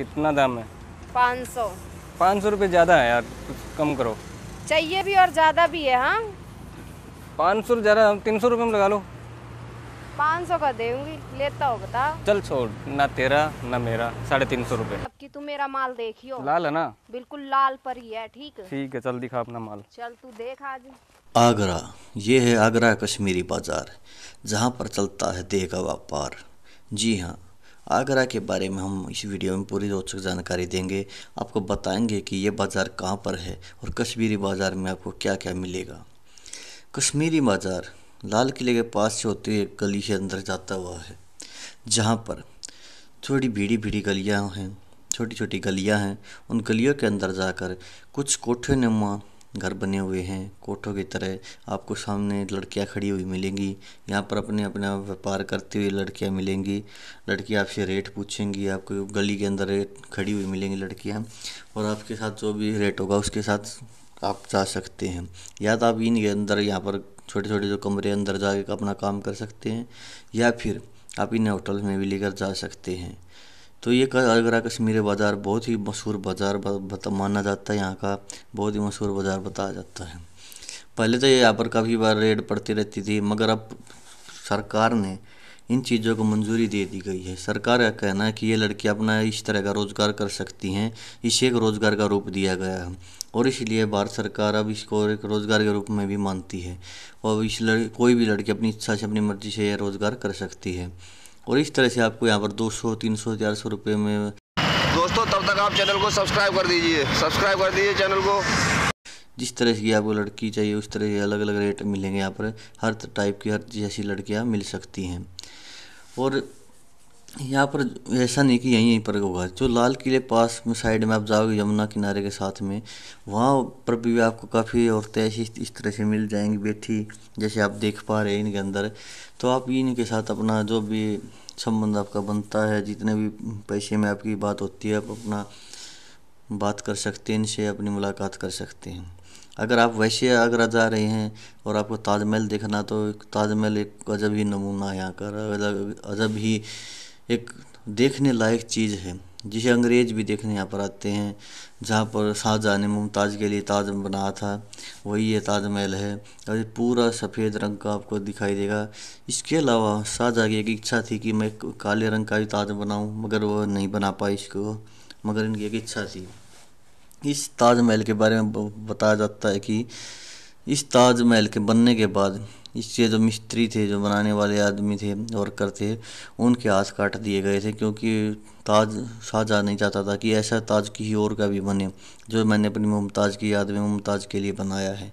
कितना दाम है पाँच सौ पाँच सौ रुपये ज़्यादा है यार कुछ कम करो चाहिए भी और ज़्यादा भी है हाँ पाँच सौ ज़्यादा तीन सौ रुपये में लगा लो पाँच सौ का देंगी लेता हो बता चल छोड़ ना तेरा ना मेरा साढ़े तीन सौ रुपये अब की तू मेरा माल देखियो लाल है ना बिल्कुल लाल पर ही है ठीक है ठीक है चल दिखा अपना माल चल तू देख आज आगरा ये है आगरा कश्मीरी बाज़ार जहाँ पर चलता है देगा व्यापार जी हाँ आगरा के बारे में हम इस वीडियो में पूरी रोचक जानकारी देंगे आपको बताएंगे कि ये बाज़ार कहाँ पर है और कश्मीरी बाज़ार में आपको क्या क्या मिलेगा कश्मीरी बाज़ार लाल किले के पास से होते हुए गली के अंदर जाता हुआ है जहाँ पर थोड़ी भीड़ी भीड़ी गलियाँ हैं छोटी छोटी गलियाँ हैं उन गलियों के अंदर जाकर कुछ कोठे नुमा घर बने हुए हैं कोठों की तरह आपको सामने लड़कियां खड़ी हुई मिलेंगी यहाँ पर अपने अपना व्यापार करती हुई लड़कियां मिलेंगी लड़की आपसे रेट पूछेंगी आपको गली के अंदर रेट खड़ी हुई मिलेंगी लड़कियां और आपके साथ जो भी रेट होगा उसके साथ आप जा सकते हैं या तो आप इनके अंदर यहाँ पर छोटे छोटे जो कमरे अंदर जाके अपना काम कर सकते हैं या फिर आप इन्हें होटल में भी लेकर जा सकते हैं तो ये आगरा कश्मीरी बाज़ार बहुत ही मशहूर बाज़ार बता माना जाता है यहाँ का बहुत ही मशहूर बाज़ार बताया जाता है पहले तो यहाँ पर काफ़ी बार रेड पड़ती रहती थी मगर अब सरकार ने इन चीज़ों को मंजूरी दे दी गई है सरकार का कहना है कि ये लड़की अपना इस तरह का रोज़गार कर सकती हैं इसे एक रोज़गार का रूप दिया गया है और इसलिए भारत सरकार अब इसको एक रोज़गार के रूप में भी मानती है और इस लड़ कोई भी लड़की अपनी इच्छा से अपनी मर्ज़ी से यह रोज़गार कर सकती है और इस तरह से आपको यहाँ पर 200, 300, 400 रुपए में दोस्तों तब तक आप चैनल को सब्सक्राइब कर दीजिए सब्सक्राइब कर दीजिए चैनल को जिस तरह की आपको लड़की चाहिए उस तरह से अलग अलग रेट मिलेंगे यहाँ पर हर टाइप की हर जैसी लड़कियाँ मिल सकती हैं और यहाँ पर ऐसा नहीं कि यहीं यहीं पर होगा जो लाल किले पास में साइड में आप जाओगे यमुना किनारे के साथ में वहाँ पर भी आपको काफ़ी औरतें ऐसी इस तरह से मिल जाएंगी बैठी जैसे आप देख पा रहे हैं इनके अंदर तो आप इनके साथ अपना जो भी संबंध आपका बनता है जितने भी पैसे में आपकी बात होती है आप अपना बात कर सकते हैं इनसे अपनी मुलाकात कर सकते हैं अगर आप वैसे आगरा जा रहे हैं और आपको ताजमहल देखना तो ताजमहल एक अजब ही नमूना है यहाँ का अजब ही एक देखने लायक चीज़ है जिसे अंग्रेज़ भी देखने यहाँ पर आते हैं जहाँ पर शाहजहाँ ने मुमताज़ के लिए ताज बनाया था वही ये ताजमहल है और ये पूरा सफ़ेद रंग का आपको दिखाई देगा इसके अलावा शाहजहाँ की एक इच्छा थी कि मैं काले रंग का भी ताज बनाऊँ मगर वह नहीं बना पाई इसको मगर इनकी एक इच्छा थी इस ताजमहल के बारे में बताया जाता है कि इस ताजमहल के बनने के बाद इससे जो मिस्त्री थे जो बनाने वाले आदमी थे वर्कर थे उनके हाथ काट दिए गए थे क्योंकि ताज साझा नहीं चाहता था कि ऐसा ताज किसी और का भी बने जो मैंने अपनी मुमताज़ की याद में मुमताज़ के लिए बनाया है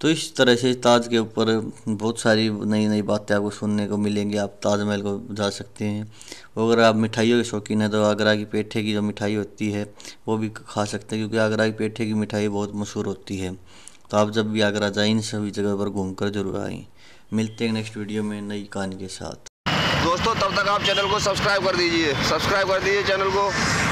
तो इस तरह से ताज के ऊपर बहुत सारी नई नई बातें आपको सुनने को मिलेंगी आप ताजमहल को जा सकते हैं अगर आप मिठाइयों के शौकीन हैं तो आगरा की पेठे की जो मिठाई होती है वो भी खा सकते हैं क्योंकि आगरा की पेठे की मिठाई बहुत मशहूर होती है तो आप जब भी आगरा जाए इन सभी जगह पर घूम कर जरूर आएँ मिलते हैं नेक्स्ट वीडियो में नई कहानी के साथ दोस्तों तब तक आप चैनल को सब्सक्राइब कर दीजिए सब्सक्राइब कर दीजिए चैनल को